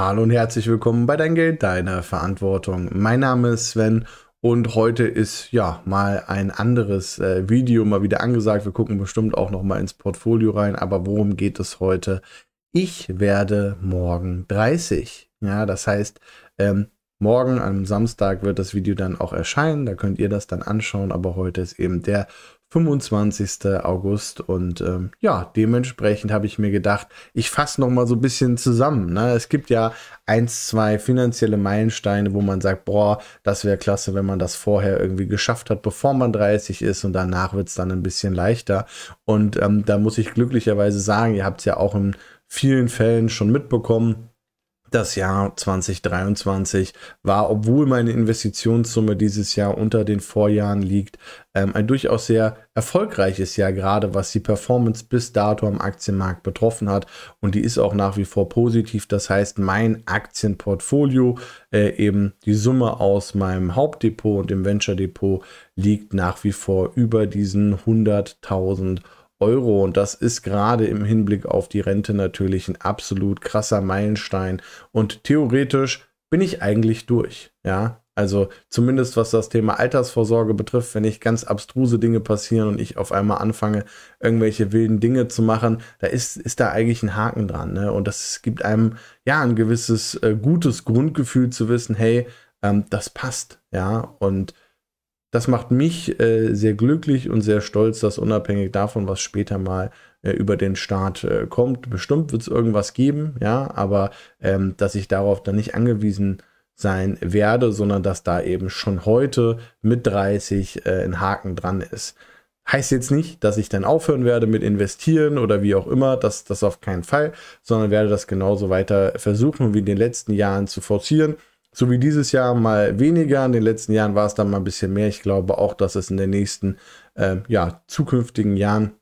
Hallo und herzlich willkommen bei Dein Geld, deine Verantwortung. Mein Name ist Sven und heute ist ja mal ein anderes äh, Video mal wieder angesagt. Wir gucken bestimmt auch noch mal ins Portfolio rein, aber worum geht es heute? Ich werde morgen 30. Ja, das heißt, ähm, morgen am Samstag wird das Video dann auch erscheinen. Da könnt ihr das dann anschauen. Aber heute ist eben der 25. August und ähm, ja, dementsprechend habe ich mir gedacht, ich fasse nochmal so ein bisschen zusammen. Ne? Es gibt ja eins, zwei finanzielle Meilensteine, wo man sagt, boah, das wäre klasse, wenn man das vorher irgendwie geschafft hat, bevor man 30 ist und danach wird es dann ein bisschen leichter. Und ähm, da muss ich glücklicherweise sagen, ihr habt es ja auch in vielen Fällen schon mitbekommen, das Jahr 2023 war, obwohl meine Investitionssumme dieses Jahr unter den Vorjahren liegt, ähm, ein durchaus sehr erfolgreiches Jahr, gerade was die Performance bis dato am Aktienmarkt betroffen hat. Und die ist auch nach wie vor positiv. Das heißt, mein Aktienportfolio, äh, eben die Summe aus meinem Hauptdepot und dem Venture Depot, liegt nach wie vor über diesen 100.000 Euro. Euro. Und das ist gerade im Hinblick auf die Rente natürlich ein absolut krasser Meilenstein. Und theoretisch bin ich eigentlich durch. Ja, also zumindest was das Thema Altersvorsorge betrifft, wenn ich ganz abstruse Dinge passieren und ich auf einmal anfange, irgendwelche wilden Dinge zu machen, da ist, ist da eigentlich ein Haken dran. Ne? Und das gibt einem ja ein gewisses äh, gutes Grundgefühl zu wissen, hey, ähm, das passt. Ja, und das macht mich äh, sehr glücklich und sehr stolz, dass unabhängig davon, was später mal äh, über den Staat äh, kommt, bestimmt wird es irgendwas geben, ja, aber ähm, dass ich darauf dann nicht angewiesen sein werde, sondern dass da eben schon heute mit 30 äh, ein Haken dran ist. Heißt jetzt nicht, dass ich dann aufhören werde mit investieren oder wie auch immer, das, das auf keinen Fall, sondern werde das genauso weiter versuchen, wie in den letzten Jahren zu forcieren so wie dieses Jahr mal weniger, in den letzten Jahren war es dann mal ein bisschen mehr. Ich glaube auch, dass es in den nächsten, äh, ja, zukünftigen Jahren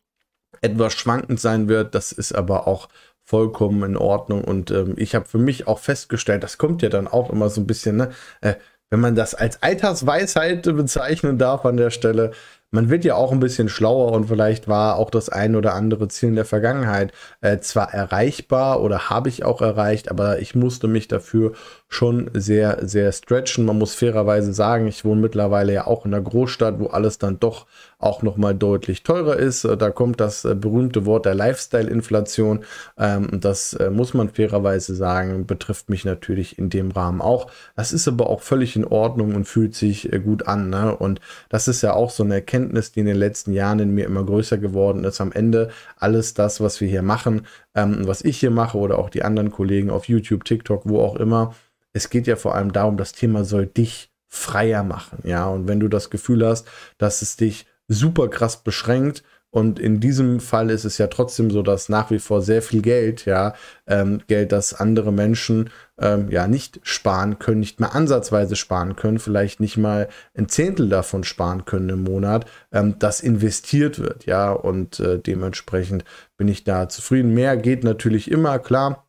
etwas schwankend sein wird. Das ist aber auch vollkommen in Ordnung. Und ähm, ich habe für mich auch festgestellt, das kommt ja dann auch immer so ein bisschen, ne? Äh, wenn man das als Altersweisheit bezeichnen darf an der Stelle, man wird ja auch ein bisschen schlauer und vielleicht war auch das ein oder andere Ziel in der Vergangenheit äh, zwar erreichbar oder habe ich auch erreicht, aber ich musste mich dafür schon sehr, sehr stretchen. Man muss fairerweise sagen, ich wohne mittlerweile ja auch in einer Großstadt, wo alles dann doch auch nochmal deutlich teurer ist. Äh, da kommt das äh, berühmte Wort der Lifestyle-Inflation. Ähm, das äh, muss man fairerweise sagen, betrifft mich natürlich in dem Rahmen auch. Das ist aber auch völlig in Ordnung und fühlt sich gut an. Ne? Und das ist ja auch so eine Erkenntnis, Erkenntnis, die in den letzten Jahren in mir immer größer geworden ist, am Ende alles das, was wir hier machen, ähm, was ich hier mache oder auch die anderen Kollegen auf YouTube, TikTok, wo auch immer, es geht ja vor allem darum, das Thema soll dich freier machen, ja. Und wenn du das Gefühl hast, dass es dich super krass beschränkt, und in diesem Fall ist es ja trotzdem so, dass nach wie vor sehr viel Geld, ja, ähm, Geld, das andere Menschen ähm, ja nicht sparen können, nicht mal ansatzweise sparen können, vielleicht nicht mal ein Zehntel davon sparen können im Monat, ähm, das investiert wird, ja. Und äh, dementsprechend bin ich da zufrieden. Mehr geht natürlich immer, klar.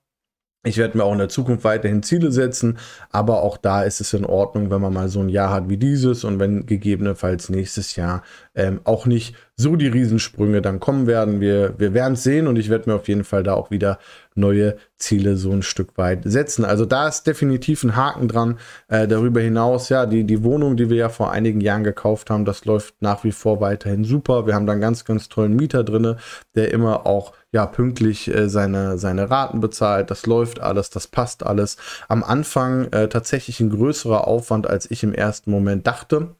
Ich werde mir auch in der Zukunft weiterhin Ziele setzen, aber auch da ist es in Ordnung, wenn man mal so ein Jahr hat wie dieses und wenn gegebenenfalls nächstes Jahr ähm, auch nicht so die Riesensprünge dann kommen werden. Wir, wir werden es sehen und ich werde mir auf jeden Fall da auch wieder neue Ziele so ein Stück weit setzen. Also da ist definitiv ein Haken dran. Äh, darüber hinaus, ja, die, die Wohnung, die wir ja vor einigen Jahren gekauft haben, das läuft nach wie vor weiterhin super. Wir haben da einen ganz, ganz tollen Mieter drinne, der immer auch ja, pünktlich äh, seine, seine Raten bezahlt. Das läuft alles, das passt alles. Am Anfang äh, tatsächlich ein größerer Aufwand, als ich im ersten Moment dachte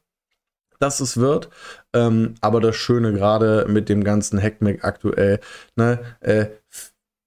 dass es wird. Ähm, aber das Schöne gerade mit dem ganzen Hackmack aktuell, ne, äh,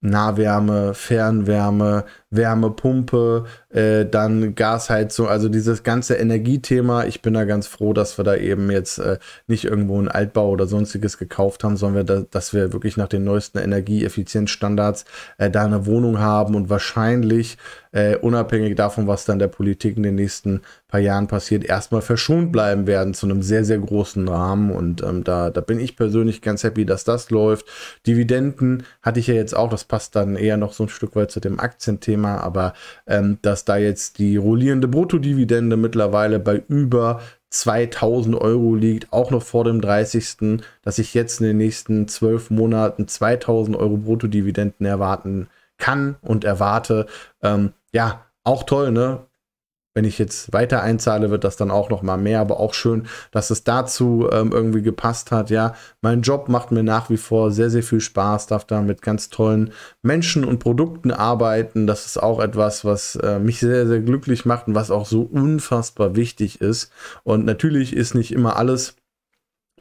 Nahwärme, Fernwärme, Wärmepumpe, äh, dann Gasheizung, also dieses ganze Energiethema. Ich bin da ganz froh, dass wir da eben jetzt äh, nicht irgendwo einen Altbau oder sonstiges gekauft haben, sondern wir da, dass wir wirklich nach den neuesten Energieeffizienzstandards äh, da eine Wohnung haben und wahrscheinlich äh, unabhängig davon, was dann der Politik in den nächsten paar Jahren passiert, erstmal verschont bleiben werden zu einem sehr, sehr großen Rahmen. Und ähm, da, da bin ich persönlich ganz happy, dass das läuft. Dividenden hatte ich ja jetzt auch, das passt dann eher noch so ein Stück weit zu dem Aktienthema. Thema, aber ähm, dass da jetzt die rollierende Bruttodividende mittlerweile bei über 2000 Euro liegt, auch noch vor dem 30., dass ich jetzt in den nächsten zwölf Monaten 2000 Euro Bruttodividenden erwarten kann und erwarte. Ähm, ja, auch toll, ne? Wenn ich jetzt weiter einzahle, wird das dann auch noch mal mehr, aber auch schön, dass es dazu ähm, irgendwie gepasst hat. Ja, mein Job macht mir nach wie vor sehr, sehr viel Spaß, darf da mit ganz tollen Menschen und Produkten arbeiten. Das ist auch etwas, was äh, mich sehr, sehr glücklich macht und was auch so unfassbar wichtig ist. Und natürlich ist nicht immer alles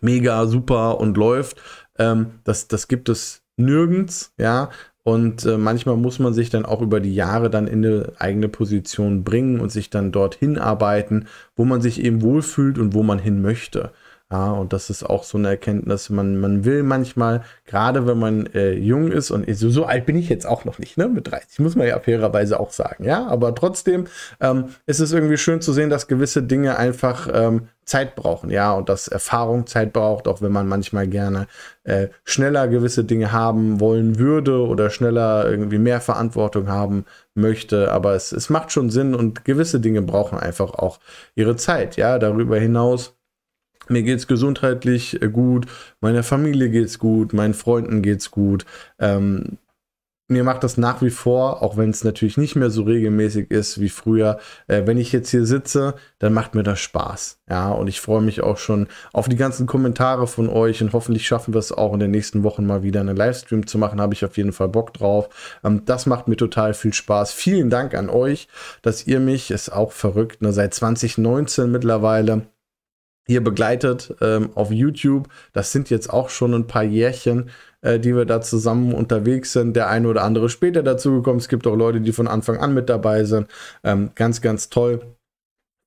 mega super und läuft. Ähm, das, das gibt es nirgends, ja. Und äh, manchmal muss man sich dann auch über die Jahre dann in eine eigene Position bringen und sich dann dorthin arbeiten, wo man sich eben wohlfühlt und wo man hin möchte. Ja, und das ist auch so eine Erkenntnis, man, man will manchmal, gerade wenn man äh, jung ist und so, so alt bin ich jetzt auch noch nicht, ne? Mit 30, muss man ja fairerweise auch sagen, ja. Aber trotzdem ähm, ist es irgendwie schön zu sehen, dass gewisse Dinge einfach ähm, Zeit brauchen, ja, und dass Erfahrung Zeit braucht, auch wenn man manchmal gerne äh, schneller gewisse Dinge haben wollen würde oder schneller irgendwie mehr Verantwortung haben möchte. Aber es, es macht schon Sinn und gewisse Dinge brauchen einfach auch ihre Zeit, ja. Darüber hinaus mir geht es gesundheitlich äh, gut, meiner Familie geht es gut, meinen Freunden geht es gut. Ähm, mir macht das nach wie vor, auch wenn es natürlich nicht mehr so regelmäßig ist wie früher, äh, wenn ich jetzt hier sitze, dann macht mir das Spaß. Ja, und ich freue mich auch schon auf die ganzen Kommentare von euch und hoffentlich schaffen wir es auch in den nächsten Wochen mal wieder einen Livestream zu machen. Habe ich auf jeden Fall Bock drauf. Ähm, das macht mir total viel Spaß. Vielen Dank an euch, dass ihr mich, ist auch verrückt, ne, seit 2019 mittlerweile hier begleitet ähm, auf YouTube. Das sind jetzt auch schon ein paar Jährchen, äh, die wir da zusammen unterwegs sind. Der eine oder andere später dazugekommen. Es gibt auch Leute, die von Anfang an mit dabei sind. Ähm, ganz, ganz toll.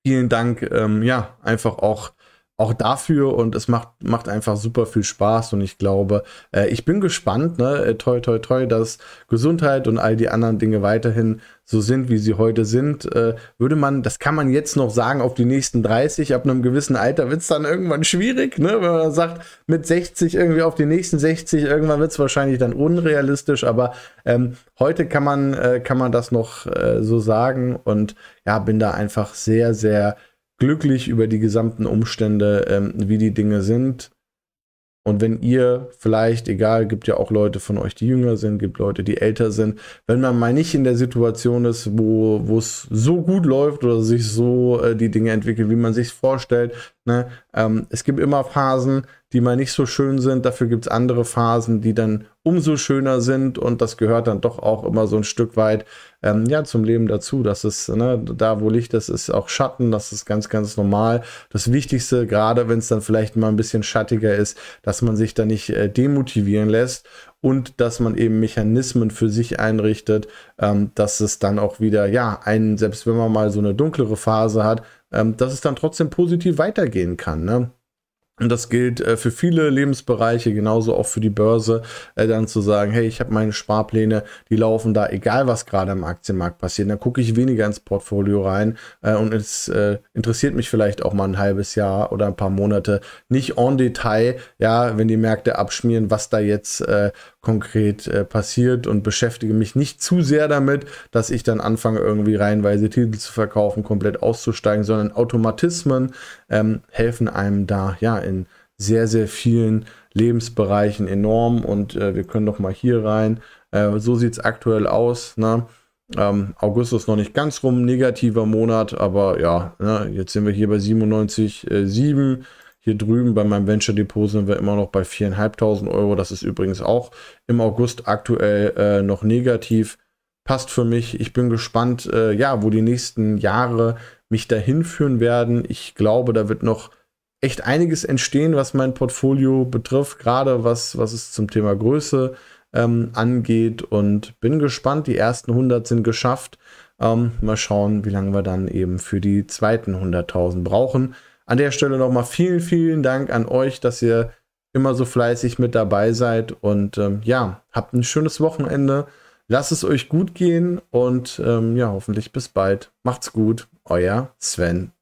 Vielen Dank, ähm, ja, einfach auch auch dafür und es macht, macht einfach super viel Spaß und ich glaube, äh, ich bin gespannt, ne, äh, toi toi toi, dass Gesundheit und all die anderen Dinge weiterhin so sind, wie sie heute sind, äh, würde man, das kann man jetzt noch sagen, auf die nächsten 30, ab einem gewissen Alter wird es dann irgendwann schwierig, ne, wenn man sagt, mit 60 irgendwie auf die nächsten 60, irgendwann wird es wahrscheinlich dann unrealistisch, aber ähm, heute kann man, äh, kann man das noch äh, so sagen und ja, bin da einfach sehr, sehr glücklich über die gesamten Umstände, ähm, wie die Dinge sind. Und wenn ihr vielleicht, egal, gibt ja auch Leute von euch, die jünger sind, gibt Leute, die älter sind, wenn man mal nicht in der Situation ist, wo es so gut läuft oder sich so äh, die Dinge entwickeln, wie man sich vorstellt, Ne? Ähm, es gibt immer Phasen, die mal nicht so schön sind. Dafür gibt es andere Phasen, die dann umso schöner sind. Und das gehört dann doch auch immer so ein Stück weit ähm, ja, zum Leben dazu. Das ist ne, da, wo Licht ist, ist auch Schatten. Das ist ganz, ganz normal. Das Wichtigste, gerade wenn es dann vielleicht mal ein bisschen schattiger ist, dass man sich da nicht äh, demotivieren lässt und dass man eben Mechanismen für sich einrichtet, ähm, dass es dann auch wieder, ja, einen, selbst wenn man mal so eine dunklere Phase hat, ähm, dass es dann trotzdem positiv weitergehen kann. Ne? Und das gilt äh, für viele Lebensbereiche, genauso auch für die Börse, äh, dann zu sagen, hey, ich habe meine Sparpläne, die laufen da, egal was gerade im Aktienmarkt passiert. Dann gucke ich weniger ins Portfolio rein äh, und es äh, interessiert mich vielleicht auch mal ein halbes Jahr oder ein paar Monate nicht en Detail, ja, wenn die Märkte abschmieren, was da jetzt äh, konkret äh, passiert und beschäftige mich nicht zu sehr damit, dass ich dann anfange, irgendwie reihenweise Titel zu verkaufen, komplett auszusteigen, sondern Automatismen ähm, helfen einem da, ja, in in sehr, sehr vielen Lebensbereichen enorm und äh, wir können doch mal hier rein. Äh, so sieht es aktuell aus. Ne? Ähm, August ist noch nicht ganz rum, negativer Monat, aber ja, ne? jetzt sind wir hier bei 97,7. Äh, hier drüben bei meinem Venture Depot sind wir immer noch bei 4.500 Euro. Das ist übrigens auch im August aktuell äh, noch negativ. Passt für mich. Ich bin gespannt, äh, ja, wo die nächsten Jahre mich dahin führen werden. Ich glaube, da wird noch echt einiges entstehen, was mein Portfolio betrifft, gerade was, was es zum Thema Größe ähm, angeht. Und bin gespannt, die ersten 100 sind geschafft. Ähm, mal schauen, wie lange wir dann eben für die zweiten 100.000 brauchen. An der Stelle nochmal vielen, vielen Dank an euch, dass ihr immer so fleißig mit dabei seid. Und ähm, ja, habt ein schönes Wochenende. Lasst es euch gut gehen und ähm, ja, hoffentlich bis bald. Macht's gut, euer Sven.